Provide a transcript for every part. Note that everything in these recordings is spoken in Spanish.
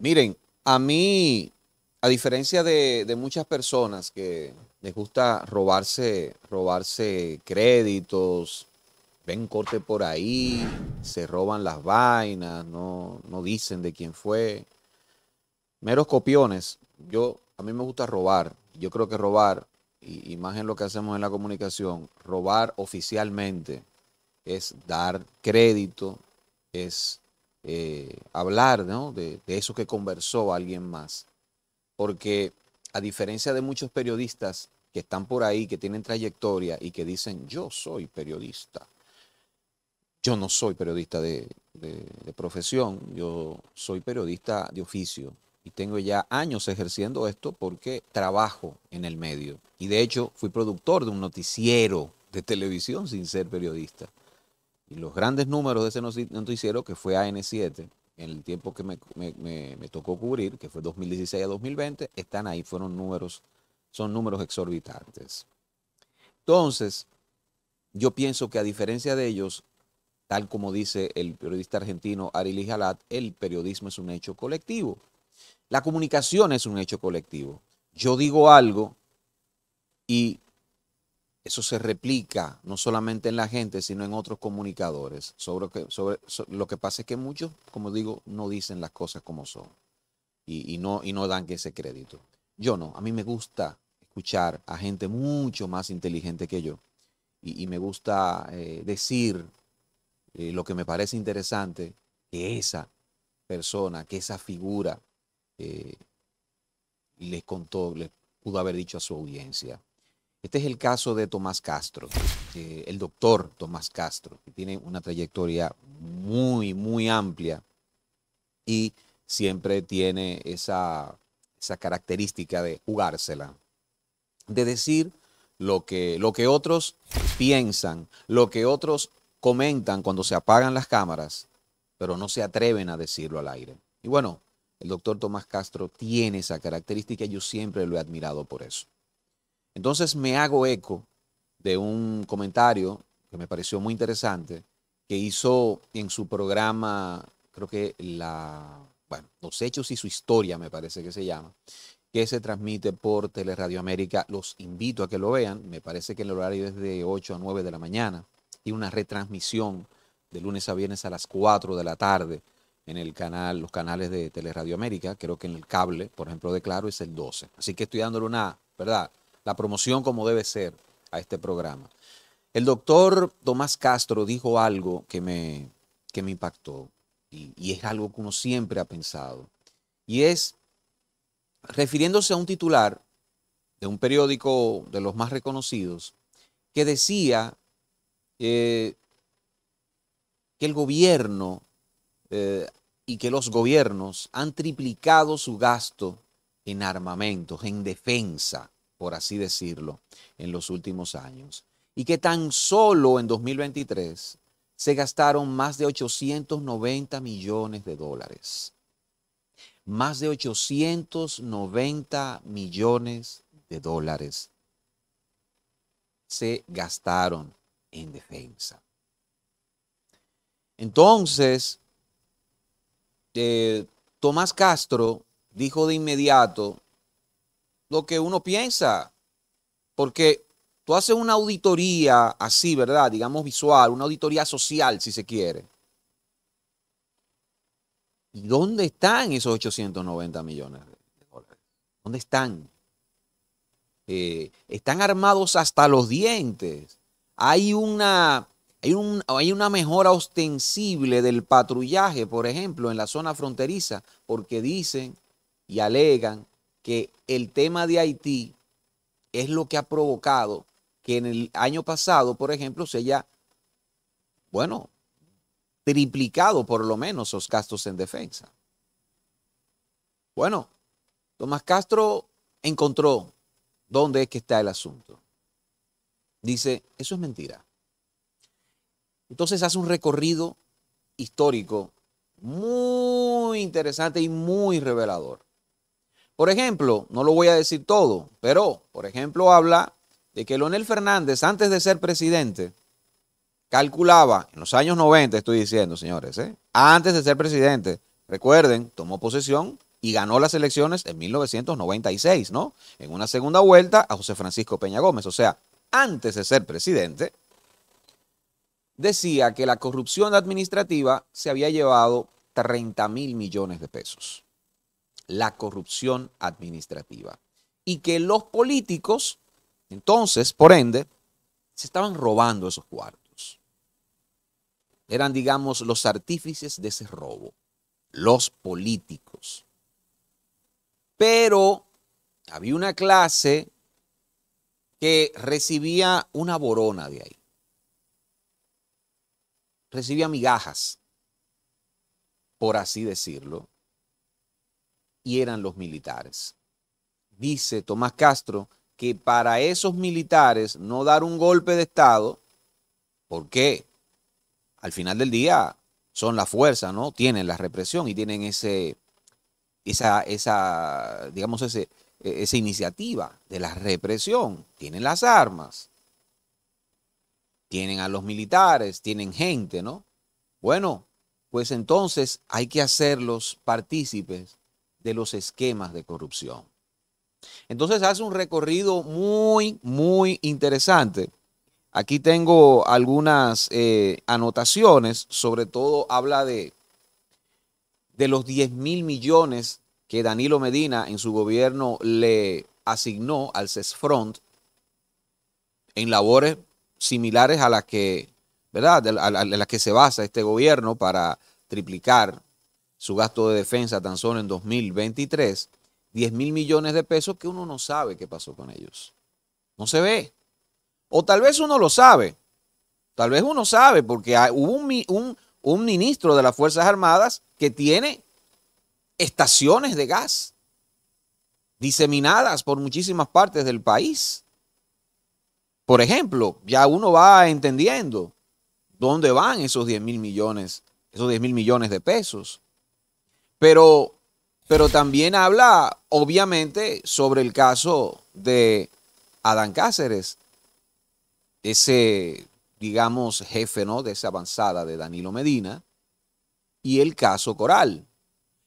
Miren, a mí, a diferencia de, muchas personas que les gusta robarse, robarse créditos, ven corte por ahí, se roban las vainas, no, no dicen de quién fue. Meros copiones. Yo, a mí me gusta robar. Yo creo que robar, y más en lo que hacemos en la comunicación, robar oficialmente es dar crédito, es eh, hablar de, eso que conversó alguien más. Porque a diferencia de muchos periodistas que están por ahí, que tienen trayectoria y que dicen, yo soy periodista. Yo no soy periodista de, de, profesión, yo soy periodista de oficio y tengo ya años ejerciendo esto porque trabajo en el medio. Y de hecho fui productor de un noticiero de televisión sin ser periodista. Y los grandes números de ese noticiero, que fue AN7, en el tiempo que me, tocó cubrir, que fue 2016 a 2020, están ahí, fueron números, son números exorbitantes. Entonces, yo pienso que a diferencia de ellos, tal como dice el periodista argentino Ariel Jalat, el periodismo es un hecho colectivo. La comunicación es un hecho colectivo. Yo digo algo y eso se replica no solamente en la gente, sino en otros comunicadores. Sobre, que, sobre, lo que pasa es que muchos, como digo, no dicen las cosas como son y, no, y no dan ese crédito. Yo no, a mí me gusta escuchar a gente mucho más inteligente que yo y, me gusta eh, decir eh, lo que me parece interesante, que esa persona, que esa figura eh, les contó, les pudo haber dicho a su audiencia. Este es el caso de Tomás Castro, eh, el doctor Tomás Castro, que tiene una trayectoria muy, muy amplia y siempre tiene esa, esa característica de jugársela, de decir lo que, lo que otros piensan, lo que otros comentan cuando se apagan las cámaras, pero no se atreven a decirlo al aire. Y bueno, el doctor Tomás Castro tiene esa característica y yo siempre lo he admirado por eso. Entonces me hago eco de un comentario que me pareció muy interesante que hizo en su programa, creo que la, bueno, Los Hechos y su Historia me parece que se llama, que se transmite por Teleradio América. Los invito a que lo vean, me parece que el horario es de 8 a 9 de la mañana y una retransmisión de lunes a viernes a las 4 de la tarde en el canal, los canales de Teleradio América, creo que en el cable, por ejemplo, de Claro es el 12. Así que estoy dándole una, ¿verdad? la promoción como debe ser a este programa. El doctor Tomás Castro dijo algo que me, que me impactó y, es algo que uno siempre ha pensado. Y es, refiriéndose a un titular de un periódico de los más reconocidos, que decía eh, que el gobierno eh, y que los gobiernos han triplicado su gasto en armamentos, en defensa por así decirlo, en los últimos años. Y que tan solo en 2023 se gastaron más de 890 millones de dólares. Más de 890 millones de dólares se gastaron en defensa. Entonces, eh, Tomás Castro dijo de inmediato, lo que uno piensa. Porque tú haces una auditoría así, ¿verdad? Digamos visual, una auditoría social, si se quiere. ¿Y dónde están esos 890 millones de dólares? ¿Dónde están? Eh, están armados hasta los dientes. Hay una, hay, hay una mejora ostensible del patrullaje, por ejemplo, en la zona fronteriza, porque dicen y alegan que el tema de Haití es lo que ha provocado que en el año pasado, por ejemplo, se haya, bueno, triplicado por lo menos los gastos en defensa. Bueno, Tomás Castro encontró dónde es que está el asunto. Dice, eso es mentira. Entonces hace un recorrido histórico muy interesante y muy revelador. Por ejemplo, no lo voy a decir todo, pero, por ejemplo, habla de que Leonel Fernández, antes de ser presidente, calculaba, en los años 90 estoy diciendo, señores, ¿eh? antes de ser presidente, recuerden, tomó posesión y ganó las elecciones en 1996, ¿no? En una segunda vuelta a José Francisco Peña Gómez, o sea, antes de ser presidente, decía que la corrupción administrativa se había llevado 30 mil millones de pesos la corrupción administrativa. Y que los políticos, entonces, por ende, se estaban robando esos cuartos. Eran, digamos, los artífices de ese robo, los políticos. Pero había una clase que recibía una borona de ahí. Recibía migajas, por así decirlo, y eran los militares. Dice Tomás Castro que para esos militares no dar un golpe de Estado, ¿por qué? Al final del día son la fuerza, ¿no? Tienen la represión y tienen ese, esa, digamos, e, esa iniciativa de la represión. Tienen las armas, tienen a los militares, tienen gente, ¿no? Bueno, pues entonces hay que hacerlos partícipes de los esquemas de corrupción. Entonces hace un recorrido muy, muy interesante. Aquí tengo algunas eh, anotaciones, sobre todo habla de, de los 10 mil millones que Danilo Medina en su gobierno le asignó al CESFRONT en labores similares a las que, ¿verdad? A, las que se basa este gobierno para triplicar su gasto de defensa tan solo en 2023, 10 mil millones de pesos que uno no sabe qué pasó con ellos. No se ve. O tal vez uno lo sabe. Tal vez uno sabe porque hay, hubo un, un, un ministro de las Fuerzas Armadas que tiene estaciones de gas diseminadas por muchísimas partes del país. Por ejemplo, ya uno va entendiendo dónde van esos 10 mil millones, esos 10 mil millones de pesos. Pero, pero también habla, obviamente, sobre el caso de Adán Cáceres, ese, digamos, jefe ¿no? de esa avanzada de Danilo Medina, y el caso Coral.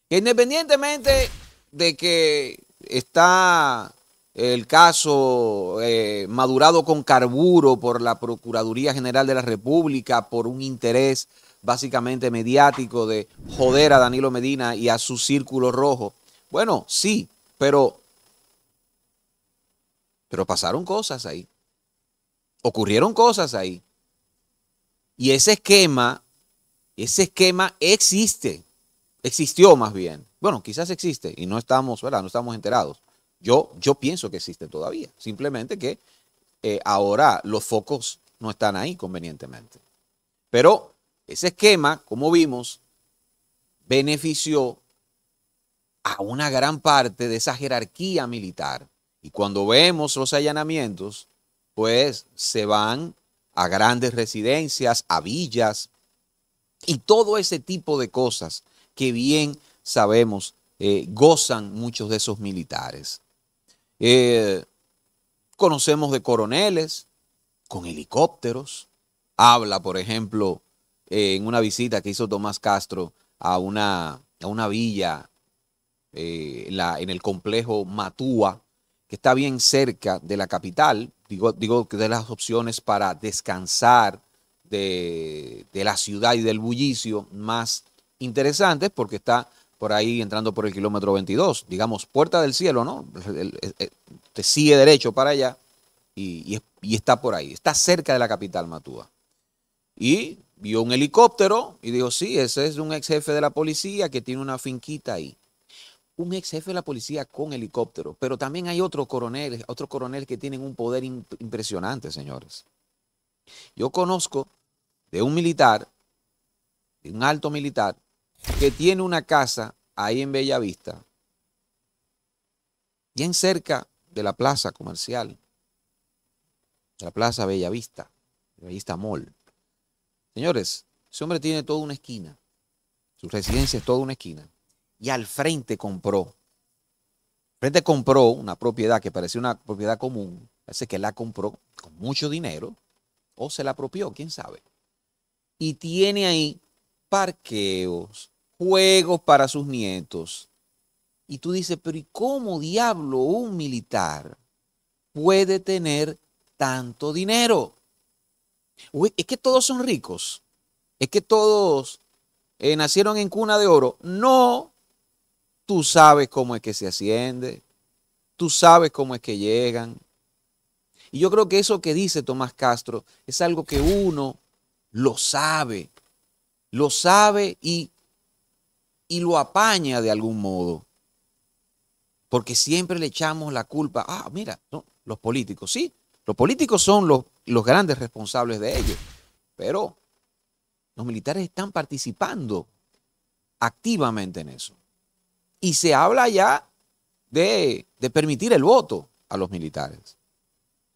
Independientemente de que está el caso eh, madurado con carburo por la Procuraduría General de la República por un interés básicamente mediático de joder a Danilo Medina y a su círculo rojo. Bueno, sí, pero, pero pasaron cosas ahí. Ocurrieron cosas ahí. Y ese esquema, ese esquema existe. Existió más bien. Bueno, quizás existe y no estamos, ¿verdad? No estamos enterados. Yo, yo pienso que existe todavía. Simplemente que eh, ahora los focos no están ahí convenientemente. Pero ese esquema, como vimos, benefició a una gran parte de esa jerarquía militar. Y cuando vemos los allanamientos, pues se van a grandes residencias, a villas y todo ese tipo de cosas que bien sabemos eh, gozan muchos de esos militares. Eh, conocemos de coroneles con helicópteros. Habla, por ejemplo, eh, en una visita que hizo Tomás Castro a una, una villa eh, en el complejo Matúa, que está bien cerca de la capital, digo, digo que de las opciones para descansar de, la ciudad y del bullicio más interesantes, porque está por ahí entrando por el kilómetro 22, digamos, puerta del cielo, ¿no? Te sigue derecho para allá y, está por ahí, está cerca de la capital Matúa. Y vio un helicóptero y dijo, sí, ese es un ex jefe de la policía que tiene una finquita ahí. Un ex jefe de la policía con helicóptero, pero también hay otros coroneles, otros coronel que tienen un poder impresionante, señores. Yo conozco de un militar, de un alto militar, que tiene una casa ahí en Bellavista, bien cerca de la plaza comercial, la plaza Bellavista, Bellavista Mall. Señores, ese hombre tiene toda una esquina. Su residencia es toda una esquina. Y al frente compró. Frente compró una propiedad que parecía una propiedad común. Parece que la compró con mucho dinero o se la apropió, quién sabe. Y tiene ahí parqueos, juegos para sus nietos. Y tú dices, pero ¿y cómo diablo un militar puede tener tanto dinero? es que todos son ricos. Es que todos eh, nacieron en cuna de oro. No, tú sabes cómo es que se asciende. Tú sabes cómo es que llegan. Y yo creo que eso que dice Tomás Castro es algo que uno lo sabe. Lo sabe y, lo apaña de algún modo. Porque siempre le echamos la culpa. Ah, mira, los políticos, sí, los políticos son los, grandes responsables de ello, pero los militares están participando activamente en eso. Y se habla ya de, de permitir el voto a los militares.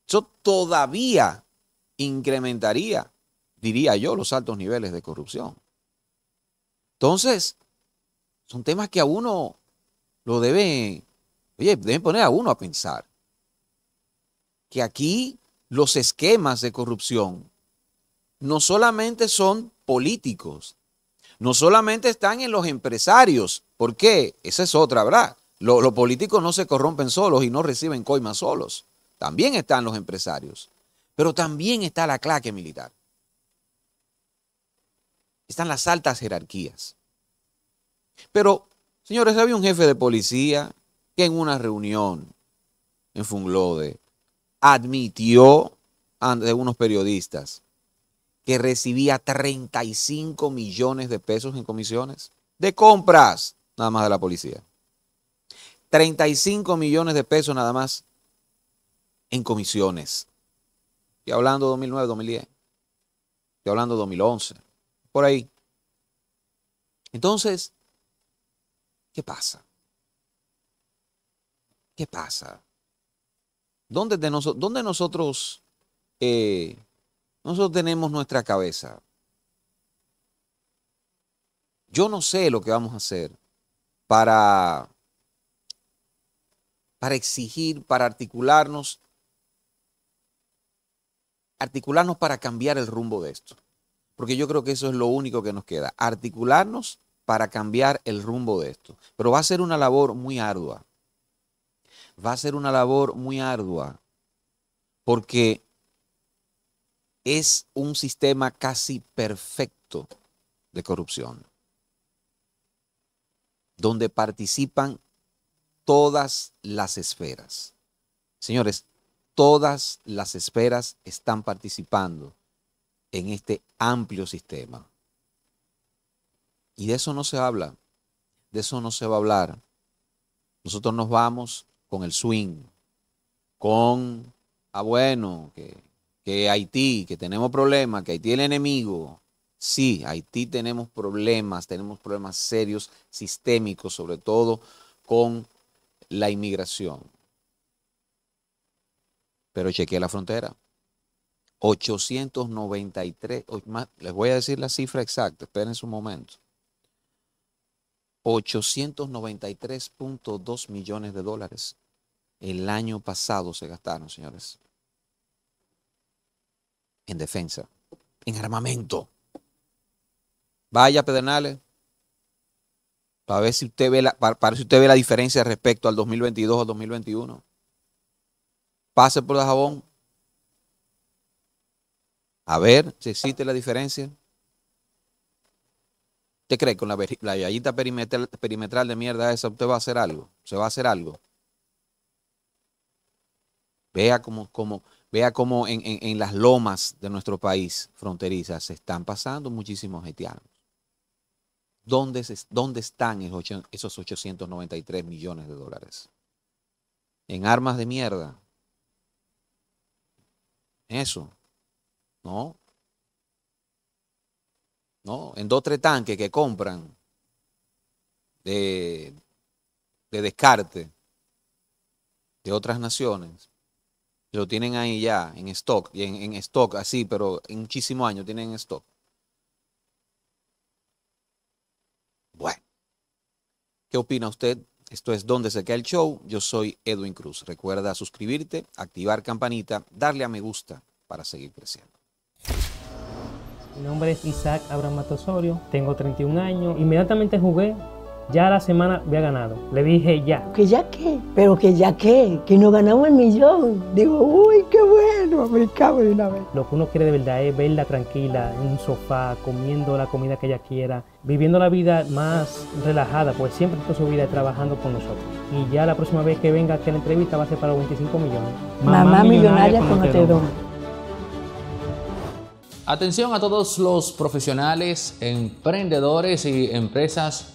Eso todavía incrementaría, diría yo, los altos niveles de corrupción. Entonces, son temas que a uno lo deben, oye, deben poner a uno a pensar que aquí los esquemas de corrupción no solamente son políticos, no solamente están en los empresarios. ¿Por qué? Esa es otra, ¿verdad? Los, los políticos no se corrompen solos y no reciben coimas solos. También están los empresarios. Pero también está la claque militar. Están las altas jerarquías. Pero, señores, había un jefe de policía que en una reunión en Funglode admitió ante unos periodistas que recibía 35 millones de pesos en comisiones de compras, nada más de la policía. 35 millones de pesos nada más en comisiones. Y hablando 2009, 2010. y hablando 2011. Por ahí. Entonces, ¿qué pasa? ¿Qué pasa? ¿Dónde, nosotros, eh, nosotros tenemos nuestra cabeza? Yo no sé lo que vamos a hacer para, para exigir, para articularnos, articularnos para cambiar el rumbo de esto. Porque yo creo que eso es lo único que nos queda, articularnos para cambiar el rumbo de esto. Pero va a ser una labor muy ardua, va a ser una labor muy ardua, porque es un sistema casi perfecto de corrupción, donde participan todas las esferas. Señores, todas las esferas están participando en este amplio sistema. Y de eso no se habla, de eso no se va a hablar. Nosotros nos vamos con el swing, con, ah bueno, que, Haití, que tenemos problemas, que Haití es el enemigo. Sí, Haití tenemos problemas, tenemos problemas serios, sistémicos, sobre todo con la inmigración. Pero chequeé la frontera. 893, les voy a decir la cifra exacta, esperen un momento. 893.2 millones de dólares el año pasado se gastaron, señores. En defensa, en armamento. Vaya, Pedernales. Para ver si usted ve la, para, si usted ve la diferencia respecto al 2022 o 2021. Pase por la jabón. A ver si existe la diferencia. ¿Usted cree que con la, la perimetral, perimetral de mierda esa usted va a hacer algo? ¿Se va a hacer algo? Vea cómo, vea en, las lomas de nuestro país fronteriza se están pasando muchísimos haitianos. ¿Dónde, dónde están esos 893 millones de dólares? En armas de mierda. Eso. ¿No? ¿No? En dos, tres tanques que compran de, de descarte de otras naciones lo tienen ahí ya, en stock, en, en stock, así, pero en muchísimos año tienen en stock. Bueno, ¿qué opina usted? Esto es Donde se queda el show. Yo soy Edwin Cruz. Recuerda suscribirte, activar campanita, darle a me gusta para seguir creciendo. Mi nombre es Isaac Abraham Matosorio, tengo 31 años. Inmediatamente jugué ya la semana había ganado. Le dije ya. ¿Que ya qué? ¿Pero que ya qué? Que no ganamos el millón. Digo, uy, qué bueno, me cago de una vez. Lo que uno quiere de verdad es verla tranquila, en un sofá, comiendo la comida que ella quiera, viviendo la vida más relajada, pues siempre está su vida trabajando con nosotros. Y ya la próxima vez que venga aquí a la entrevista va a ser para los 25 millones. Mamá, millonaria, con Atención a todos los profesionales, emprendedores y empresas